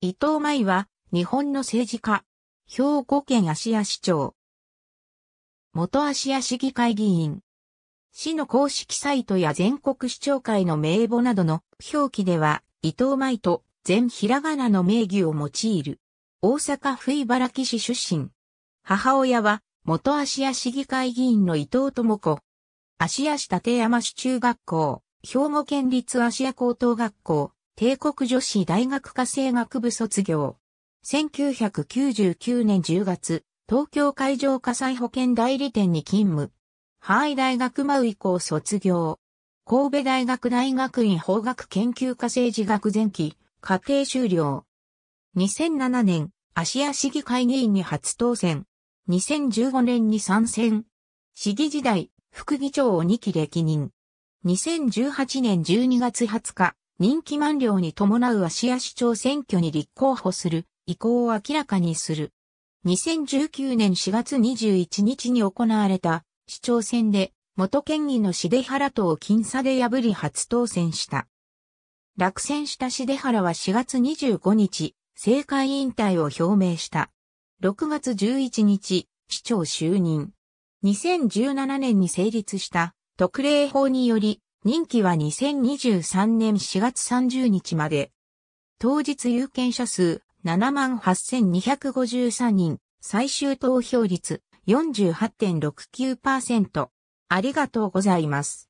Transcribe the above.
伊藤舞は、日本の政治家。兵庫県芦屋市長。元芦屋市議会議員。市の公式サイトや全国市長会の名簿などの表記では、伊藤舞と全ひらがなの名義を用いる。大阪府茨城市出身。母親は、元芦屋市議会議員の伊藤智子。芦屋市立山市中学校、兵庫県立芦屋高等学校、帝国女子大学家政学部卒業。1999年10月、東京海上火災保険代理店に勤務。ハイ大学マウイ校卒業。神戸大学大学院法学研究科政治学前期、課程修了。2007年、芦屋市議会議員に初当選。2015年に参戦。市議時代、副議長を2期歴任。2018年12月20日、任期満了に伴う芦屋市長選挙に立候補する意向を明らかにする。2019年4月21日に行われた市長選で元県議のシ原党ラとを僅差で破り初当選した。落選したシ原は4月25日、政界引退を表明した。6月11日、市長就任。2017年に成立した特例法により任期は2023年4月30日まで。当日有権者数78,253人、最終投票率48.69%。ありがとうございます。